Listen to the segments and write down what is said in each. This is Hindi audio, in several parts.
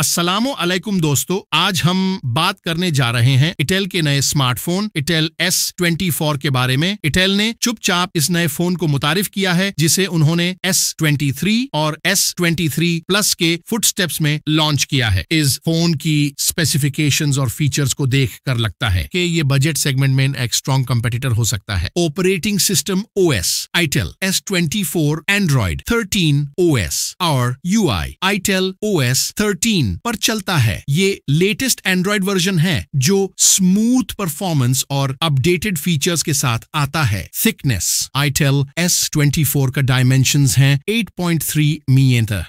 असलम दोस्तों आज हम बात करने जा रहे हैं इटेल के नए smartphone itel S twenty four के बारे में इटेल ने चुपचाप इस नए फोन को मुतारिफ किया है जिसे उन्होंने एस ट्वेंटी थ्री और एस ट्वेंटी थ्री प्लस के फुट स्टेप्स में लॉन्च किया है इस फोन की स्पेसिफिकेशन और फीचर्स को देख कर लगता है कि ये बजट सेगमेंट में एक स्ट्रॉन्ग कम्पिटिटर हो सकता है operating system O S itel S twenty four Android thirteen O S और U I itel O S thirteen पर चलता है ये लेटेस्ट एंड्रॉइड वर्जन है जो स्मूथ परफॉर्मेंस और अपडेटेड फीचर्स के साथ आता है थिकनेस आईटेल एस ट्वेंटी का डायमेंशन है 8.3 पॉइंट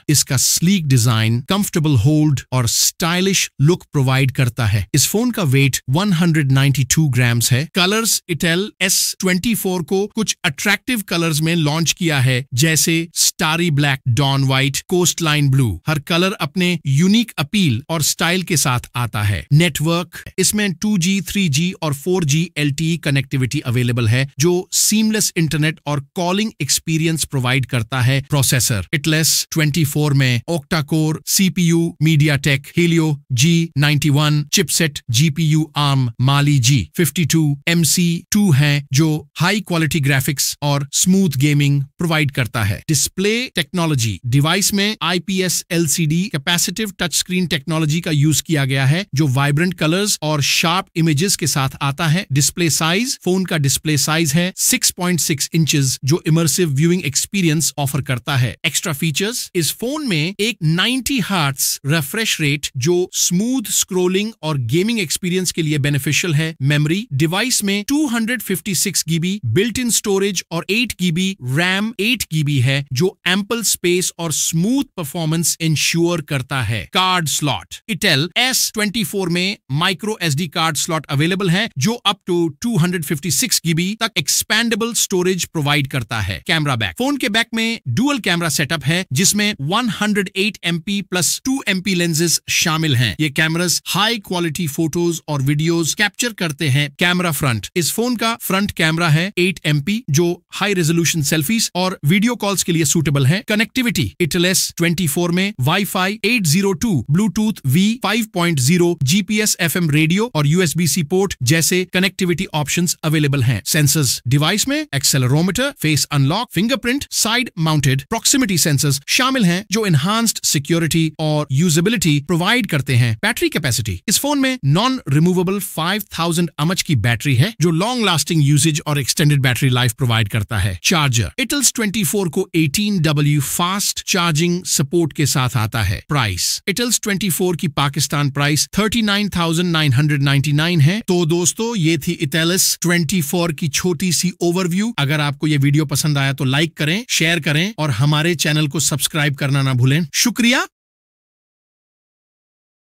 इसका स्लीक डिजाइन कंफर्टेबल होल्ड और स्टाइलिश लुक प्रोवाइड करता है इस फोन का वेट 192 ग्राम्स है कलर्स इटेल एस ट्वेंटी को कुछ अट्रैक्टिव कलर्स में लॉन्च किया है जैसे starry black dawn white coastline blue हर कलर अपने यूनिक अपील और स्टाइल के साथ आता है नेटवर्क इसमें 2G, 3G और 4G LTE कनेक्टिविटी अवेलेबल है जो सीमलेस इंटरनेट और कॉलिंग एक्सपीरियंस प्रोवाइड करता है प्रोसेसर इटलेस 24 में octa core CPU MediaTek Helio G 91 chipset GPU Arm Mali G fifty two 2 है जो हाई क्वालिटी ग्राफिक्स और स्मूथ गेमिंग प्रोवाइड करता है डिस्प्ले डिस्प्ले टेक्नोलॉजी डिवाइस में IPS LCD capacitive touch screen technology का यूज किया गया है जो वाइब्रेंट कलर्स और शार्प इमेजेस के साथ आता है डिस्प्ले साइज फोन का डिस्प्ले साइज है 6.6 इंचेस जो इमर्सिव व्यूइंग एक्सपीरियंस ऑफर करता है एक्स्ट्रा फीचर्स इस फोन में एक 90 हार्ट रेफ्रेश रेट जो स्मूथ स्क्रोलिंग और गेमिंग एक्सपीरियंस के लिए बेनिफिशियल है मेमोरी डिवाइस में 256 जीबी बिल्ट इन स्टोरेज और 8 जीबी रैम 8 जीबी है जो एम्पल स्पेस और स्मूथ परफॉर्मेंस इंश्योर करता है card slot itel S twenty four में micro S D card slot available है जो up to two hundred fifty six GB तक एक्सपेंडेबल स्टोरेज प्रोवाइड करता है कैमरा बैक फोन के बैक में डुअल कैमरा सेटअप है जिसमें one hundred eight M P plus two M P शामिल है ये कैमरास हाई क्वालिटी फोटोज और वीडियोज कैप्चर करते हैं कैमरा फ्रंट इस फोन का फ्रंट कैमरा है एट एम पी जो हाई रेजोल्यूशन सेल्फीज और वीडियो कॉल्स के लिए सूटेबल कंफर्टेबल है कनेक्टिविटी इटलेस 24 में wifi 802 Bluetooth V 5.0 GPS FM radio और यूएसबी सी पोर्ट जैसे कनेक्टिविटी ऑप्शंस अवेलेबल हैं सेंसर्स डिवाइस में accelerometer face unlock fingerprint side mounted proximity sensors शामिल हैं जो एनहांस्ड सिक्योरिटी और यूजेबिलिटी प्रोवाइड करते हैं बैटरी कैपेसिटी इस फोन में नॉन रिमूवेबल 5000 अमच की बैटरी है जो लॉन्ग लास्टिंग यूजेज और एक्सटेंडेड बैटरी लाइफ प्रोवाइड करता है चार्जर इटल्स 24 को 18 10W फास्ट चार्जिंग सपोर्ट के साथ आता है प्राइस इटल्स 24 की पाकिस्तान प्राइस 39,999 है तो दोस्तों ये थी इटेलस 24 की छोटी सी ओवरव्यू अगर आपको ये वीडियो पसंद आया तो लाइक करें शेयर करें और हमारे चैनल को सब्सक्राइब करना ना भूलें शुक्रिया